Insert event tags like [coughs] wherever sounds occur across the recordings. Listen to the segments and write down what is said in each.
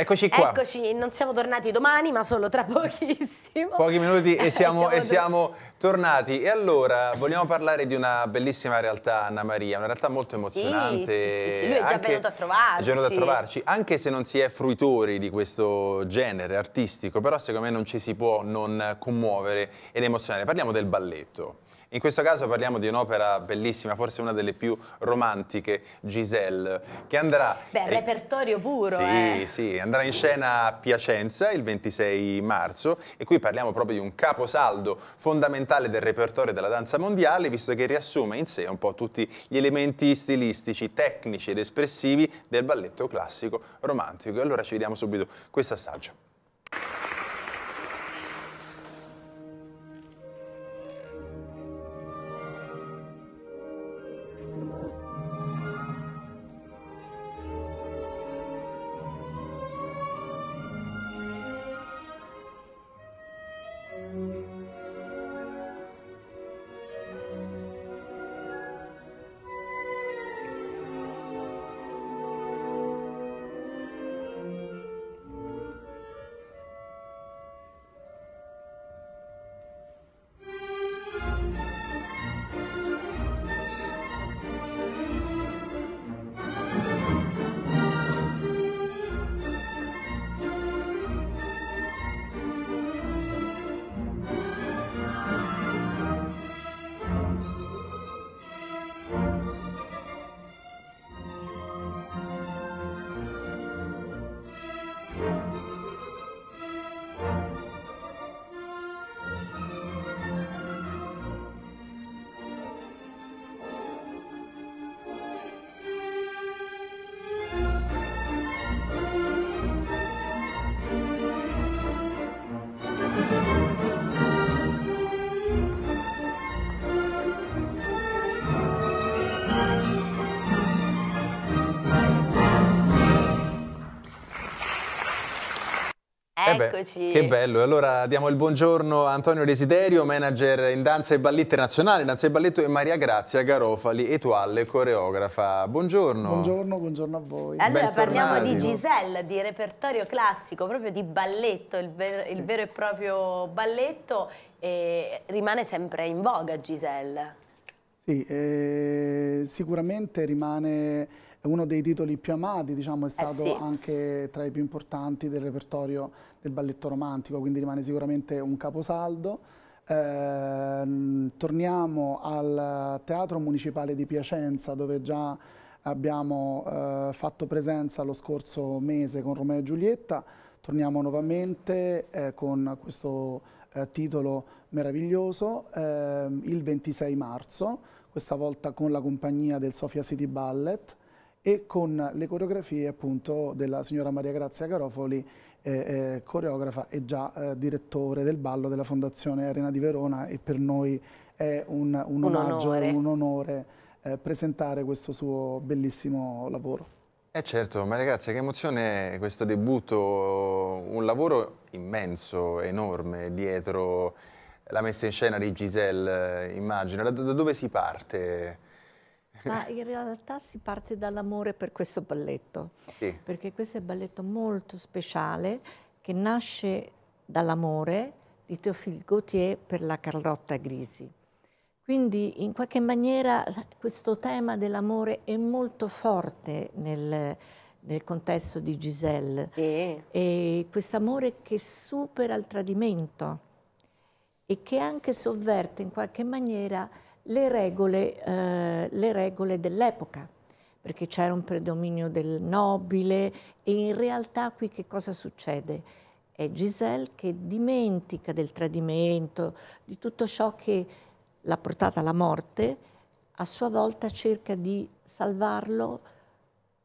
Eccoci qua. Eccoci, non siamo tornati domani, ma solo tra [laughs] pochissimo. Pochi minuti e eh, siamo, e siamo tornati. E allora, vogliamo parlare di una bellissima realtà, Anna Maria, una realtà molto emozionante. Sì, sì, sì, lui è già anche, venuto a trovarci. È già venuto a trovarci, anche se non si è fruitori di questo genere artistico, però secondo me non ci si può non commuovere ed emozionare. Parliamo del balletto. In questo caso parliamo di un'opera bellissima, forse una delle più romantiche, Giselle, che andrà... Beh, eh, repertorio puro, Sì, eh. sì, andrà in scena a Piacenza il 26 marzo e qui parliamo proprio di un caposaldo fondamentale del repertorio della danza mondiale, visto che riassume in sé un po' tutti gli elementi stilistici, tecnici ed espressivi del balletto classico romantico. E Allora ci vediamo subito questo assaggio. Beh, che bello. Allora diamo il buongiorno a Antonio Desiderio, manager in danza e balletto internazionale, danza e balletto e Maria Grazia Garofali, etualle, coreografa. Buongiorno. Buongiorno, buongiorno a voi. Allora parliamo di Giselle, di repertorio classico, proprio di balletto, il, ver sì. il vero e proprio balletto. E rimane sempre in voga Giselle. Sì, eh, sicuramente rimane uno dei titoli più amati, diciamo, è eh, stato eh sì. anche tra i più importanti del repertorio del balletto romantico, quindi rimane sicuramente un caposaldo. Eh, torniamo al Teatro Municipale di Piacenza, dove già abbiamo eh, fatto presenza lo scorso mese con Romeo e Giulietta. Torniamo nuovamente eh, con questo eh, titolo meraviglioso ehm, il 26 marzo, questa volta con la compagnia del Sofia City Ballet e con le coreografie appunto della signora Maria Grazia Garofoli, eh, eh, coreografa e già eh, direttore del ballo della Fondazione Arena di Verona e per noi è un, un, un omaggio, onore. un onore eh, presentare questo suo bellissimo lavoro. Eh certo, Maria Grazia, che emozione è questo debutto, un lavoro immenso, enorme dietro la messa in scena di Giselle, eh, immagino. Da, da dove si parte? Ma [laughs] in realtà si parte dall'amore per questo balletto, sì. perché questo è un balletto molto speciale che nasce dall'amore di Teofil Gautier per la Carlotta Grisi. Quindi in qualche maniera questo tema dell'amore è molto forte nel, nel contesto di Giselle. Sì. E amore che supera il tradimento e che anche sovverte in qualche maniera le regole, eh, le regole dell'epoca, perché c'era un predominio del nobile e in realtà qui che cosa succede? È Giselle che dimentica del tradimento, di tutto ciò che l'ha portata alla morte, a sua volta cerca di salvarlo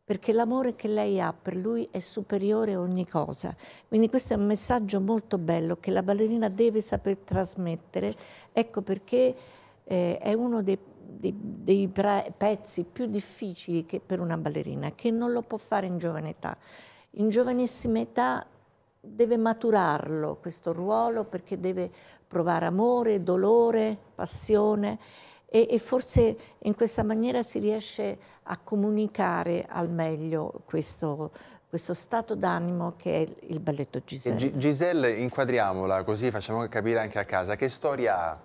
perché l'amore che lei ha per lui è superiore a ogni cosa. Quindi questo è un messaggio molto bello che la ballerina deve saper trasmettere. Ecco perché eh, è uno dei, dei, dei pezzi più difficili che, per una ballerina, che non lo può fare in giovane età. In giovanissima età deve maturarlo questo ruolo perché deve provare amore, dolore, passione e, e, forse in questa maniera si riesce a comunicare al meglio questo, questo stato d'animo che è il balletto Giselle. G Giselle inquadriamola così facciamo capire anche a casa che storia ha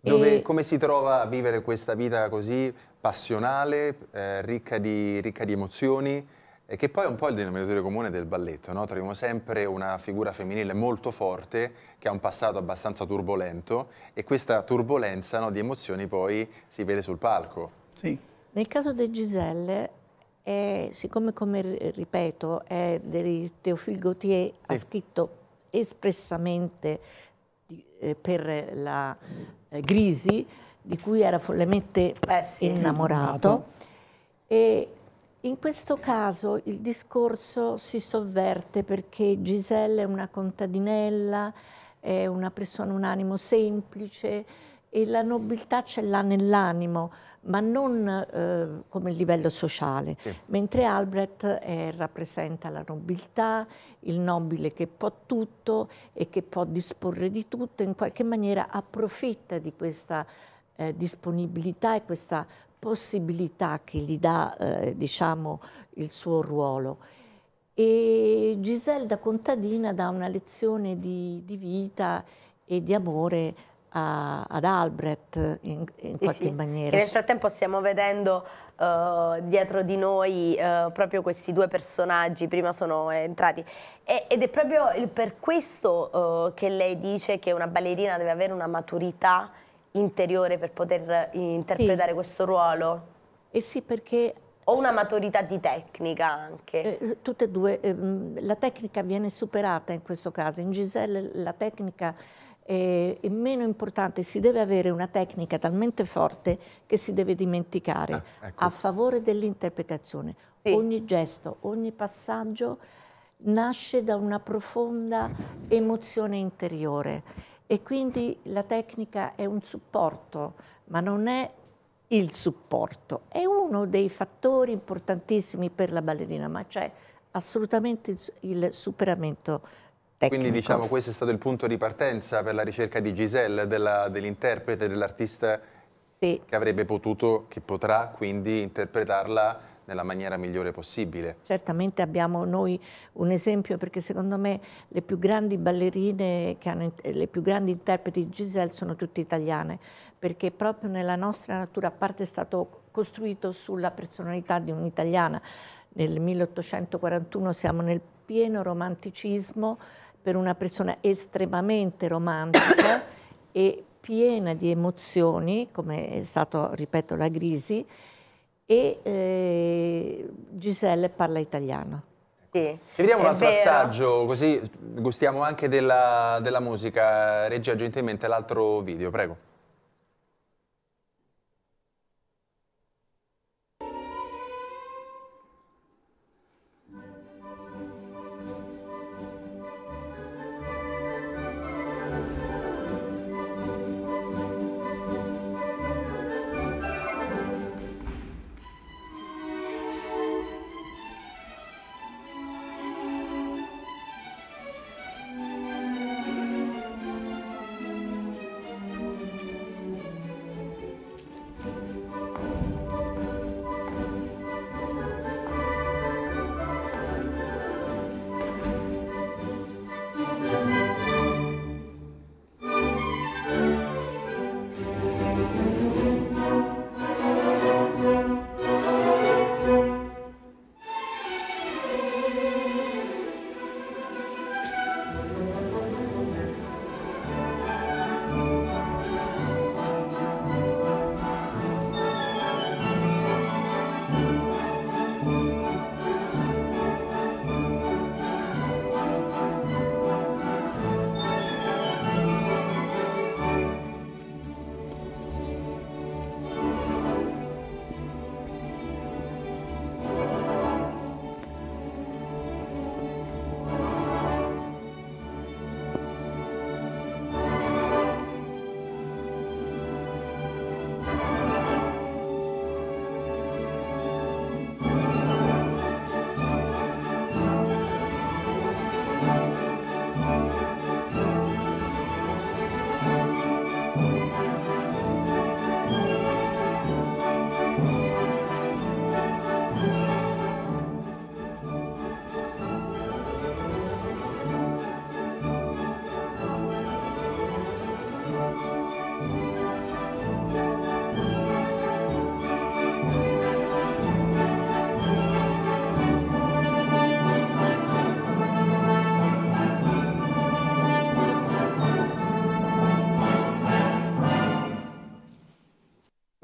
dove, e... Come si trova a vivere questa vita così passionale, eh, ricca, di, ricca, di, emozioni, eh, che poi è un po' il denominatore comune del balletto, no? troviamo sempre una figura femminile molto forte che ha un passato abbastanza turbolento e questa turbolenza no, di emozioni poi si vede sul palco. Sì. Nel caso di Giselle è, siccome come ripeto è di Théophile Gautier sì. ha scritto espressamente di, eh, per la eh, Grisi, di cui era follemente Beh, sì, innamorato. E in questo caso il discorso si sovverte perché Giselle è una contadinella, è una persona, un animo semplice e la nobiltà ce l'ha nell'animo, ma non eh, come livello sociale, sì. mentre Albrecht eh, rappresenta la nobiltà, il nobile che può tutto e che può disporre di tutto, in qualche maniera approfitta di questa eh, disponibilità e questa possibilità che gli dà eh, diciamo, il suo ruolo. E Giselda Contadina dà una lezione di, di vita e di amore a, ad Albrecht in, in sì, qualche sì. maniera. E nel frattempo stiamo vedendo uh, dietro di noi uh, proprio questi due personaggi, prima sono entrati, e, ed è proprio per questo uh, che lei dice che una ballerina deve avere una maturità interiore per poter interpretare sì. questo ruolo. E sì, perché... O una maturità di tecnica anche. tutte e due. Ehm, la tecnica viene superata in questo caso. In Giselle la tecnica e, e meno importante, si deve avere una tecnica talmente forte che si deve dimenticare ah, ecco. a favore dell'interpretazione. Sì. Ogni gesto, ogni passaggio nasce da una profonda emozione interiore e quindi la tecnica è un supporto, ma non è il supporto, è uno dei fattori importantissimi per la ballerina, ma c'è assolutamente il, il superamento Tecnico. Quindi diciamo questo è stato il punto di partenza per la ricerca di Giselle, dell'interprete, dell'artista sì. che avrebbe potuto, che potrà quindi interpretarla nella maniera migliore possibile. Certamente abbiamo noi un esempio perché secondo me le più grandi ballerine, hanno, le più grandi interpreti di Giselle sono tutte italiane perché proprio nella nostra natura a parte è stato costruito sulla personalità di un'italiana. Nel 1841 siamo nel pieno romanticismo per una persona estremamente romantica e piena di emozioni, come è stato, ripeto, la Grisi, e eh, Giselle parla italiano. Sì, vediamo un altro vero. assaggio, così gustiamo anche della, della musica. Regia gentilmente l'altro video, prego.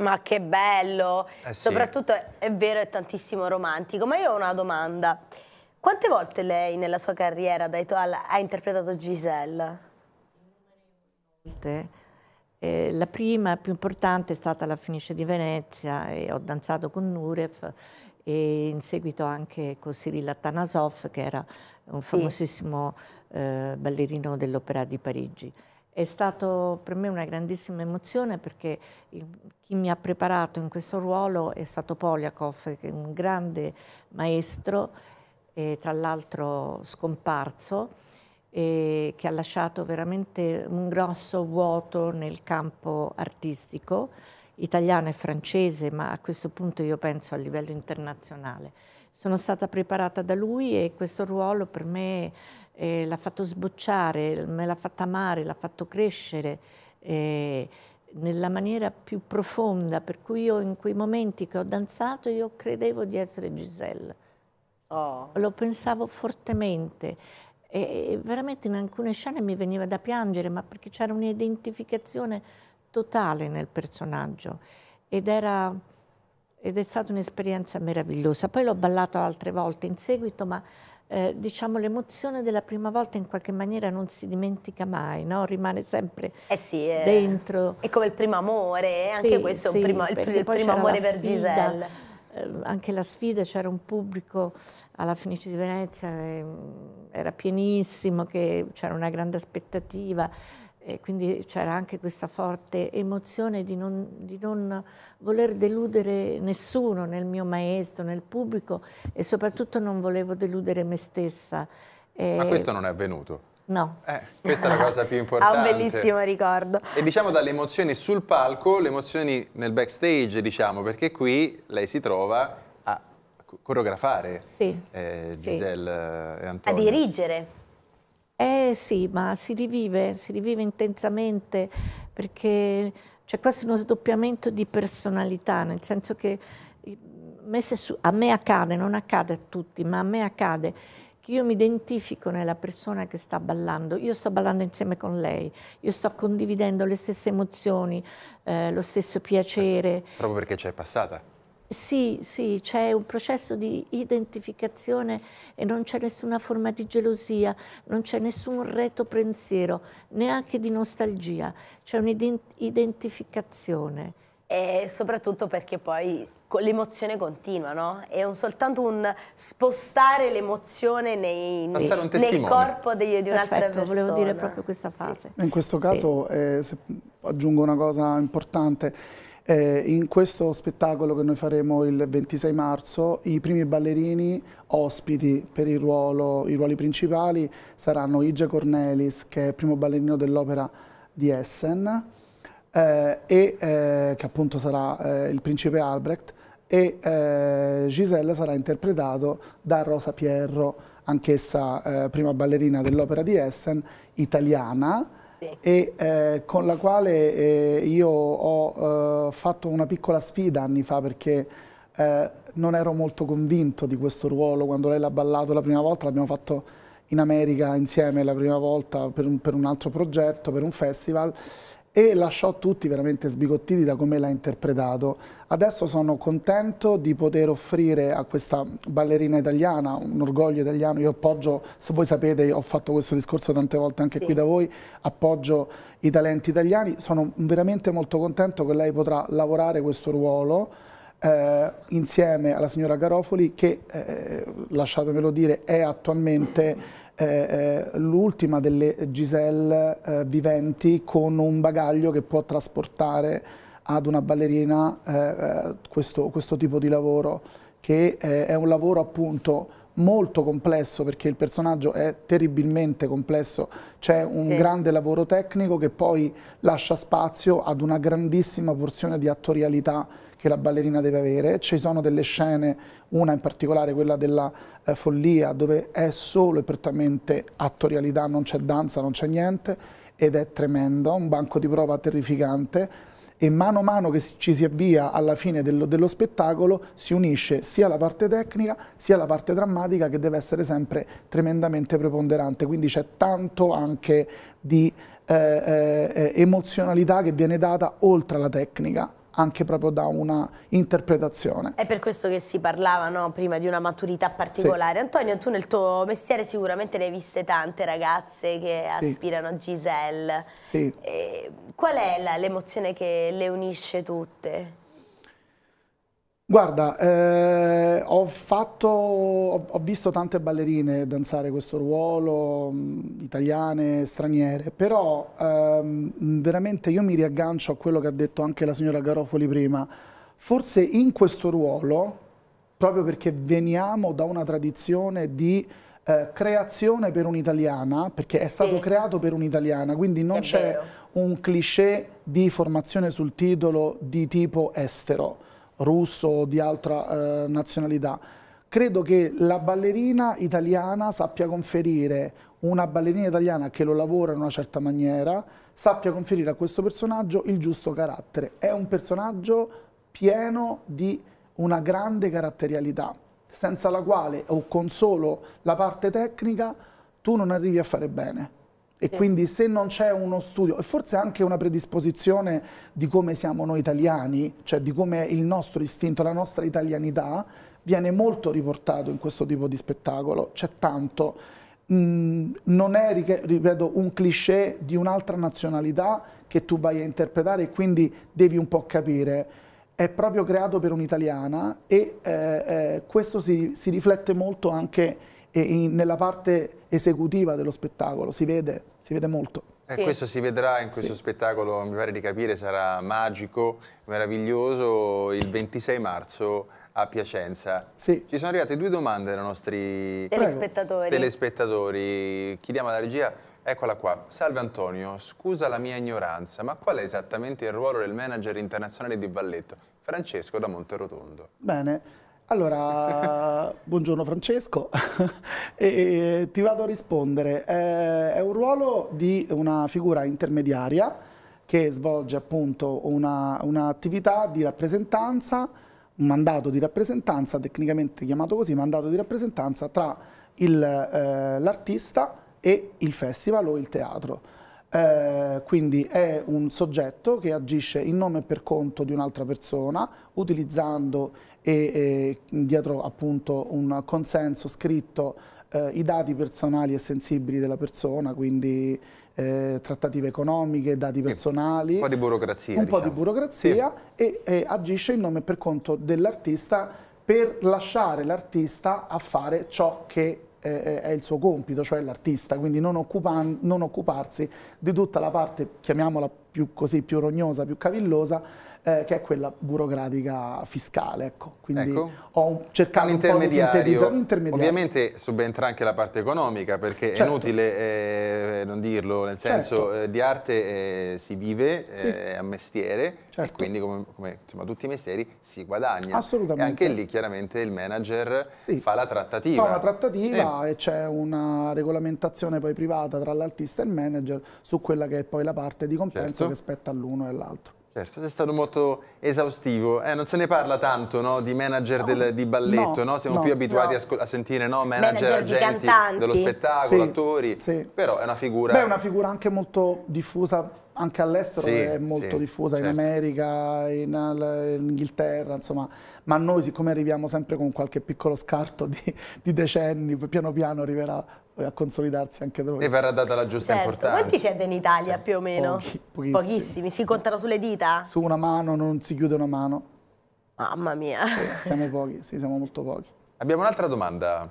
Ma che bello! Eh sì. Soprattutto è, vero, è tantissimo romantico. Ma io ho una domanda. Quante volte lei nella sua carriera da Etoile ha interpretato Giselle? Volte. Eh, la prima più importante è stata la Fenice di Venezia e ho danzato con Nuref e in seguito anche con Cyril Atanasov che era un famosissimo eh, ballerino dell'Opera di Parigi. È stato per me una grandissima emozione perché chi mi ha preparato in questo ruolo è stato Poliakov, che è un grande maestro, eh, tra l'altro scomparso, eh, che ha lasciato veramente un grosso vuoto nel campo artistico italiano e francese, ma a questo punto io penso a livello internazionale. Sono stata preparata da lui e questo ruolo per me eh, l'ha fatto sbocciare, me l'ha fatta amare, l'ha fatto crescere. Eh, nella maniera più profonda, per cui io in quei momenti che ho danzato io credevo di essere Giselle. Oh. Lo pensavo fortemente e veramente in alcune scene mi veniva da piangere, ma perché c'era un'identificazione totale nel personaggio ed, era, ed è stata un'esperienza meravigliosa. Poi l'ho ballato altre volte in seguito, ma eh, diciamo, l'emozione della prima volta in qualche maniera non si dimentica mai, no? rimane sempre eh sì, eh. dentro. È come il primo amore, eh? anche sì, questo sì, è primo, il, il primo amore per sfida, Giselle. Eh, anche la sfida, c'era un pubblico alla Fenice di Venezia, eh, era pienissimo, c'era una grande aspettativa e quindi c'era anche questa forte emozione di non, di non, voler deludere nessuno nel mio maestro, nel pubblico e soprattutto non volevo deludere me stessa. E... Ma questo non è avvenuto? No. Eh, questa è la cosa più importante. [laughs] ha un bellissimo ricordo. E diciamo dalle emozioni sul palco, le emozioni nel backstage, diciamo, perché qui lei si trova a coreografare sì. eh, Giselle sì. Eh, e Antonio. A dirigere. Eh sì, ma si rivive, si rivive intensamente perché c'è quasi uno sdoppiamento di personalità, nel senso che eh, a me accade, non accade a tutti, ma a me accade che io mi identifico nella persona che sta ballando, io sto ballando insieme con lei, io sto condividendo le stesse emozioni, eh, lo stesso certo, piacere. Proprio perché c'è passata. Sì, sì, c'è un processo di identificazione e non c'è nessuna forma di gelosia, non c'è nessun reto pensiero, neanche di nostalgia, c'è un'identificazione. E soprattutto perché poi l'emozione continua, no? È un, soltanto un spostare l'emozione nei, nei, nel corpo di, di un'altra persona. volevo dire proprio questa fase. Sì. In questo caso, sì. eh, se aggiungo una cosa importante, eh, in questo spettacolo che noi faremo il 26 marzo, i primi ballerini ospiti per il ruolo, i ruoli principali saranno Igia Cornelis, che è il primo ballerino dell'opera di Essen, eh, e, eh, che appunto sarà eh, il principe Albrecht, e eh, Giselle sarà interpretato da Rosa Pierro, anch'essa eh, prima ballerina dell'opera di Essen, italiana, sì. e eh, con la quale eh, io ho eh, fatto una piccola sfida anni fa perché eh, non ero molto convinto di questo ruolo quando lei l'ha ballato la prima volta, l'abbiamo fatto in America insieme la prima volta per un, per un altro progetto, per un festival e lasciò tutti veramente sbigottiti da come l'ha interpretato. Adesso sono contento di poter offrire a questa ballerina italiana, un orgoglio italiano, io appoggio, se voi sapete, ho fatto questo discorso tante volte anche sì. qui da voi, appoggio i talenti italiani, sono veramente molto contento che lei potrà lavorare questo ruolo eh, insieme alla signora Garofoli che, eh, lasciatemelo dire, è attualmente eh, l'ultima delle Giselle eh, viventi con un bagaglio che può trasportare ad una ballerina eh, eh, questo, questo, tipo di lavoro, che eh, è un lavoro appunto molto complesso perché il personaggio è terribilmente complesso, c'è un sì. grande lavoro tecnico che poi lascia spazio ad una grandissima porzione di attorialità che la ballerina deve avere, ci sono delle scene, una in particolare quella della eh, follia, dove è solo e prettamente attorialità, non c'è danza, non c'è niente, ed è tremenda, un banco di prova terrificante e mano a mano che ci si avvia alla fine dello, dello, spettacolo si unisce sia la parte tecnica sia la parte drammatica che deve essere sempre tremendamente preponderante, quindi c'è tanto anche di eh, eh, eh emozionalità che viene data oltre alla tecnica anche proprio da una interpretazione. È per questo che si parlava no, prima di una maturità particolare. Sì. Antonio, tu nel tuo mestiere sicuramente ne hai viste tante ragazze che sì. aspirano a Giselle. Sì. E eh, qual è l'emozione che le unisce tutte? Guarda, eh, ho, fatto, ho, visto tante ballerine danzare questo ruolo, mh, mm, italiane, straniere, però ehm, veramente io mi riaggancio a quello che ha detto anche la signora Garofoli prima. Forse in questo ruolo, proprio perché veniamo da una tradizione di eh, creazione per un'italiana, perché è stato sì. creato per un'italiana, quindi non c'è un cliché di formazione sul titolo di tipo estero russo o di altra eh, nazionalità. Credo che la ballerina italiana sappia conferire una ballerina italiana che lo lavora in una certa maniera, sappia conferire a questo personaggio il giusto carattere. È un personaggio pieno di una grande caratterialità, senza la quale o con solo la parte tecnica tu non arrivi a fare bene e sì. quindi se non c'è uno studio e forse anche una predisposizione di come siamo noi italiani, cioè di come il nostro istinto, la nostra italianità viene molto riportato in questo tipo di spettacolo, c'è tanto. Mm, non è, ripeto, un cliché di un'altra nazionalità che tu vai a interpretare e quindi devi un po' capire. È proprio creato per un'italiana e eh, eh, questo si, si riflette molto anche e in, nella parte esecutiva dello spettacolo, si vede, si vede molto. Eh, questo si vedrà in questo sì. spettacolo, mi pare di capire, sarà magico, meraviglioso, il 26 marzo a Piacenza. Sì. Ci sono arrivate due domande dai nostri telespettatori. telespettatori. Chiediamo alla regia, eccola qua. Salve Antonio, scusa la mia ignoranza, ma qual è esattamente il ruolo del manager internazionale di balletto? Francesco da Monterotondo. Bene, allora, [laughs] buongiorno Francesco, [laughs] e, ti vado a rispondere. È, un ruolo di una figura intermediaria che svolge appunto un'attività una di rappresentanza, un mandato di rappresentanza, tecnicamente chiamato così, mandato di rappresentanza tra eh, l'artista eh, e il festival o il teatro. Eh, quindi è un soggetto che agisce in nome e per conto di un'altra persona utilizzando e dietro appunto un consenso scritto eh, i dati personali e sensibili della persona, quindi eh, trattative economiche, dati personali. Un po' di burocrazia. Un diciamo. po' di diciamo. burocrazia sì. e, e, agisce in nome per conto dell'artista per lasciare l'artista a fare ciò che eh, è il suo compito, cioè l'artista, quindi non, non, occuparsi di tutta la parte, chiamiamola più così, più rognosa, più cavillosa, eh, che è quella burocratica fiscale. Ecco. Quindi ecco. ho cercato un, po' di sintetizzare un intermediario. Ovviamente subentra anche la parte economica perché certo. è inutile eh, non dirlo, nel certo. senso certo. eh, di arte eh, si vive, eh, sì. è un mestiere, certo. quindi come, come insomma, tutti i mestieri si guadagna. Assolutamente. E anche lì chiaramente il manager sì. fa la trattativa. Fa la trattativa e c'è una regolamentazione poi privata tra l'artista e il manager su quella che è poi la parte di compenso certo. che spetta all'uno e all'altro. Certo, sei stato molto esaustivo. Eh, non se ne parla tanto no, di manager no, del, di balletto, no, siamo più abituati a, a, sentire manager, manager agenti dello spettacolo, sì, attori, sì. però è una figura... Beh, è una figura anche molto diffusa anche all'estero sì, è molto sì, diffusa, certo. in America, in, in, Inghilterra, insomma, ma noi siccome arriviamo sempre con qualche piccolo scarto di, di decenni, piano piano arriverà a consolidarsi anche da E verrà data la giusta certo. importanza. Quanti siete in Italia sì. Cioè, più o meno? Pochi, pochissimi. pochissimi. Si contano sulle dita? Su una mano, non si chiude una mano. Mamma mia. Siamo pochi, sì, siamo molto pochi. Abbiamo un'altra domanda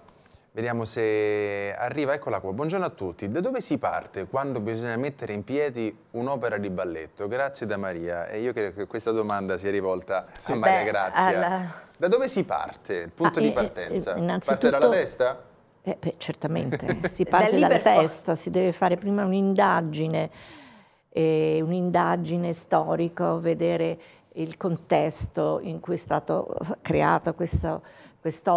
Vediamo se arriva, eccola qua. Buongiorno a tutti. Da dove si parte quando bisogna mettere in piedi un'opera di balletto? Grazie da Maria. E io credo che questa domanda sia rivolta sì, a Maria beh, Grazia. Alla... Da dove si parte? Il punto ah, di partenza? Eh, innanzitutto... Parte dalla testa? Eh, beh, certamente, [laughs] si parte dalla testa, si deve fare prima un'indagine, eh, un'indagine storica, vedere il contesto in cui è stata creata quest'opera, quest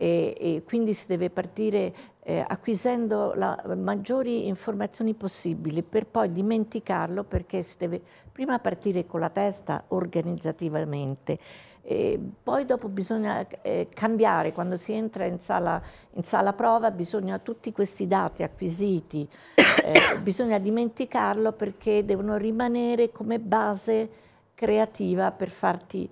e, e quindi si deve partire eh, acquisendo le maggiori informazioni possibili per poi dimenticarlo perché si deve prima partire con la testa organizzativamente. E poi dopo bisogna eh, cambiare, quando si entra in sala, in sala, prova bisogna tutti questi dati acquisiti, eh, [coughs] bisogna dimenticarlo perché devono rimanere come base creativa per farti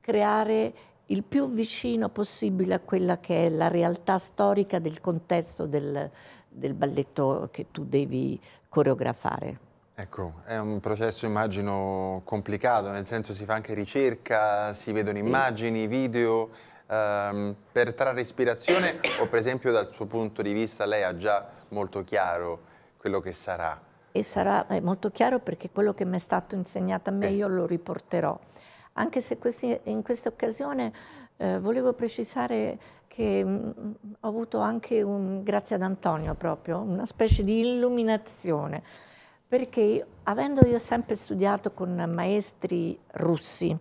creare il più vicino possibile a quella che è la realtà storica del contesto del, del balletto che tu devi coreografare. Ecco, è un processo immagino complicato, nel senso si fa anche ricerca, si vedono sì. immagini, video, ehm, per trarre ispirazione [coughs] o per esempio dal suo punto di vista lei ha già molto chiaro quello che sarà? E sarà eh, molto chiaro perché quello che mi è stato insegnato a me sì. io lo riporterò anche se questi, in questa occasione eh, volevo precisare che mh, mm, ho avuto anche, un, grazie ad Antonio proprio, una specie di illuminazione, perché avendo io sempre studiato con maestri russi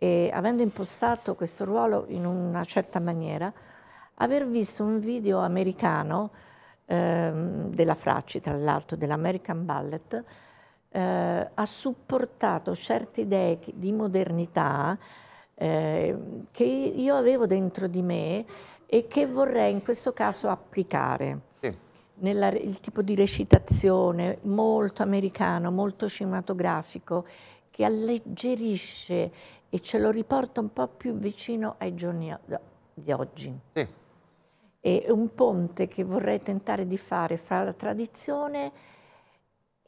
e avendo impostato questo ruolo in una certa maniera, aver visto un video americano eh, della Fracci, tra l'altro, dell'American Ballet, eh, ha supportato certe idee di modernità eh, che io avevo dentro di me e che vorrei in questo caso applicare. Nella, il tipo di recitazione molto americano, molto cinematografico, che alleggerisce e ce lo riporta un po' più vicino ai giorni di oggi. Sì. È un ponte che vorrei tentare di fare fra la tradizione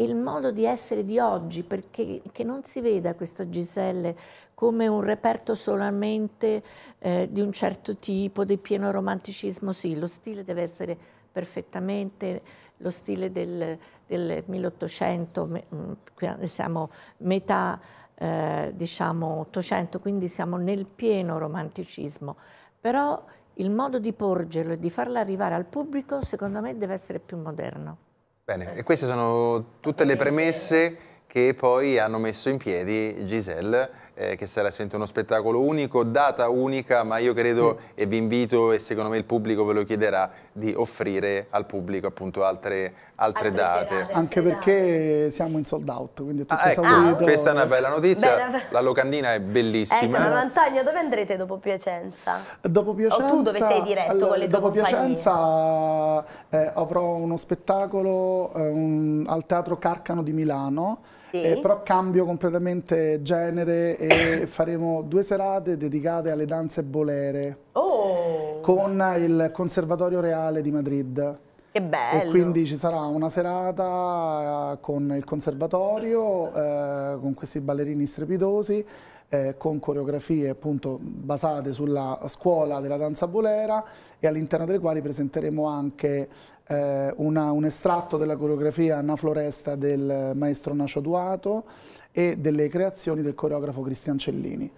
il modo di essere di oggi, perché che non si veda questo Giselle come un reperto solamente eh, di un certo tipo, di pieno romanticismo, sì, lo stile deve essere perfettamente lo stile del, del 1800, me, mm, siamo metà eh, diciamo 800, quindi siamo nel pieno romanticismo, però il modo di porgerlo e di farlo arrivare al pubblico secondo me deve essere più moderno. Bene, eh e queste sono tutte le premesse che poi hanno messo in piedi Giselle eh, che sarà sempre uno spettacolo unico, data unica, ma io credo e vi invito, e secondo me il pubblico ve lo chiederà, di offrire al pubblico appunto altre, altre, altre date. Serate, Anche perché siamo in sold out, quindi è tutto ah, ecco, esaurito. Ecco, questa è una bella notizia, bella. la locandina è bellissima. Ecco, ma Antonio, dove andrete dopo Piacenza? Dopo Piacenza... O tu dove sei diretto allora, con le tue Dopo compagnie? Piacenza eh, avrò uno spettacolo eh, un, al Teatro Carcano di Milano, eh, sì. Eh, però cambio completamente genere e [coughs] faremo due serate dedicate alle danze bolere. Oh. Con il Conservatorio Reale di Madrid. Che bello! E quindi ci sarà una serata eh, con il conservatorio, eh, con questi ballerini strepitosi, eh, con coreografie appunto basate sulla scuola della danza bolera e all'interno delle quali presenteremo anche eh, una, un estratto della coreografia Anna Floresta del maestro Nacio Duato e delle creazioni del coreografo Cristian Cellini.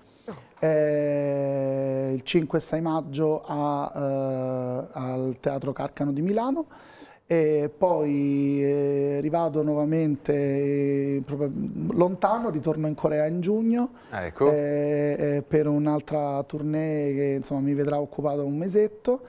Eh, il 5 e 6 maggio a, eh, al Teatro Carcano di Milano e poi eh, rivado nuovamente eh, lontano, ritorno in Corea in giugno ah, ecco. Eh, eh, per un'altra tournée che insomma, mi vedrà occupato un mesetto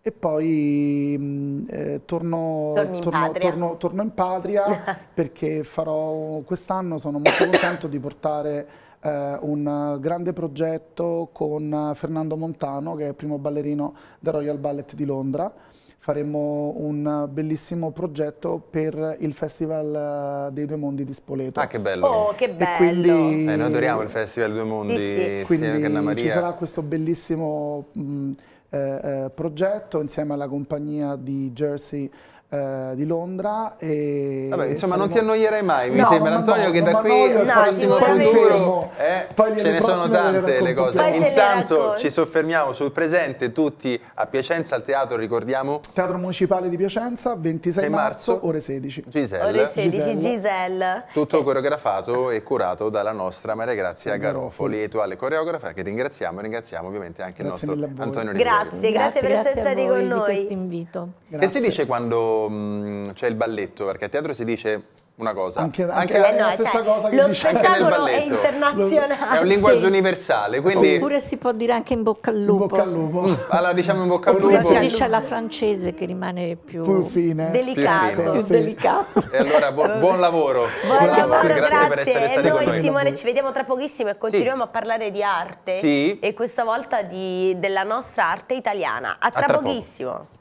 e poi mm, eh, torno, in torno, torno, torno, in patria [laughs] perché farò quest'anno sono molto contento di portare eh, un grande progetto con Fernando Montano che è il primo ballerino del Royal Ballet di Londra. Faremo un bellissimo progetto per il Festival eh, dei Due Mondi di Spoleto. Ah, che bello! Oh, che bello! Quindi... Eh, noi adoriamo il Festival dei Due Mondi, sì, sì. quindi ci sarà questo bellissimo mh, mm, eh, eh, progetto insieme alla compagnia di Jersey eh, di Londra. Vabbè, insomma, faremo... non ti annoierai mai, mi no, sembra, Antonio, no, che da qui al no, prossimo futuro eh, ce ne sono tante le cose. Poi Intanto ci soffermiamo sul presente, tutti a Piacenza, al teatro, ricordiamo? Teatro Municipale di Piacenza, 26 marzo, marzo, ore 16. Giselle. Ore 16, Giselle. Giselle. Tutto coreografato e curato dalla nostra Maria Grazia Garofoli, attuale coreografa, che ringraziamo e ringraziamo ovviamente anche grazie il nostro Antonio Risveglio. Grazie, grazie, grazie per essere stati con noi. Grazie per questo invito. Che si dice quando c'è il balletto, perché a teatro si dice una cosa. Anche, anche, anche la, no, stessa cioè, cosa che lo dice nel balletto. è internazionale. È un linguaggio sì. universale, quindi... Oppure si può dire anche in bocca al lupo. Bocca al lupo. [laughs] allora diciamo in bocca al lupo. Oppure si dice alla francese che rimane più, più fine. delicato. Più, fine. più sì. delicato. E allora bu buon lavoro. Buon, buon lavoro, grazie, grazie, per essere stati noi, con noi. Simone ci vediamo tra pochissimo e continuiamo sì. a parlare di arte. E questa volta di, della nostra arte italiana. A tra, a tra pochissimo. Poco.